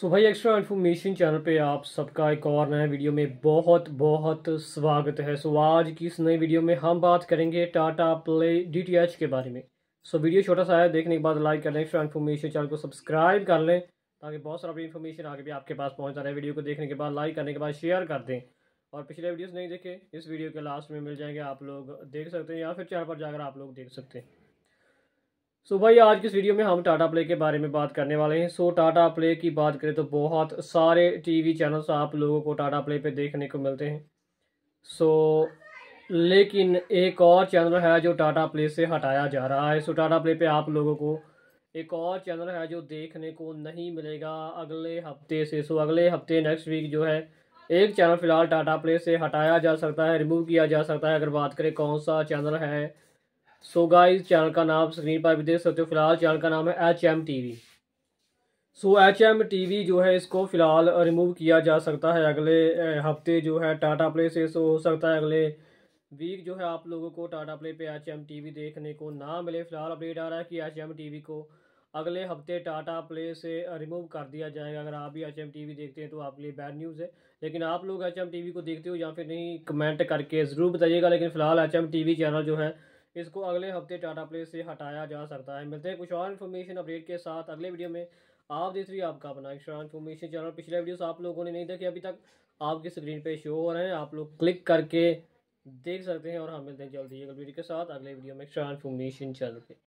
सो भाई extra information channel पे आप सबका एक और नया वीडियो में बहुत बहुत स्वागत है सो so, आज की इस नई वीडियो में हम बात करेंगे टाटा प्ले डीटीएच के बारे में सो so, वीडियो छोटा सा है देखने के बाद लाइक कर लें एक्स्ट्रा इन्फॉर्मेशन चैनल को सब्सक्राइब कर लें ताकि बहुत सारा इन्फॉर्मेशन आगे भी आपके पास पहुँचता रहे वीडियो को देखने के बाद लाइक करने के बाद शेयर कर दें और पिछले वीडियोज़ नहीं देखे इस वीडियो के लास्ट में मिल जाएंगे आप लोग देख सकते हैं या फिर चैनल पर जाकर आप लोग देख सकते हैं सो so भाई आज की इस वीडियो में हम टाटा प्ले के बारे में बात करने वाले हैं सो so, टाटा प्ले की बात करें तो बहुत सारे टीवी चैनल्स आप लोगों को टाटा प्ले पे देखने को मिलते हैं सो so, लेकिन एक और चैनल है जो टाटा प्ले से हटाया जा रहा है सो टाटा प्ले पे आप लोगों को एक और चैनल है जो देखने को नहीं मिलेगा अगले हफ्ते से सो अगले हफ्ते नेक्स्ट वीक जो है एक चैनल फ़िलहाल टाटा प्ले से हटाया जा सकता है रिमूव किया जा सकता है अगर बात करें कौन सा चैनल है सो गाइस चैनल का नाम स्क्रीन पर भी देख सकते हो फिलहाल चैनल का नाम है H M T V so H M T V जो है इसको फ़िलहाल रिमूव किया जा सकता है अगले हफ्ते जो है टाटा प्ले से सो हो सकता है अगले वीक जो है आप लोगों को टाटा प्ले पे एच एम टी वी देखने को ना मिले फिलहाल अपडेट आ रहा है कि एच एम टी वी को अगले हफ्ते टाटा प्ले से रिमूव कर दिया जाएगा अगर आप भी एच एम टी वी देखते हैं तो आपके लिए बैड न्यूज़ है लेकिन आप लोग एच एम टी वी को देखते हो या फिर नहीं कमेंट करके ज़रूर बताइएगा लेकिन फ़िलहाल H M T V channel जो है इसको अगले हफ्ते टाटा प्ले से हटाया जा सकता है मिलते हैं कुछ और इन्फॉर्मेशन अपडेट के साथ अगले वीडियो में आप देख रही आपका अपना एक्स्ट्रा इन्फॉर्मेशन चैनल पिछले वीडियोस आप लोगों ने नहीं देखे अभी तक आपकी स्क्रीन पे शो हो रहे हैं आप लोग क्लिक करके देख सकते हैं और हम मिलते हैं जल्दी अगले वीडियो के साथ अगले वीडियो में एक्स्ट्रा इन्फॉर्मेशन चैनल पे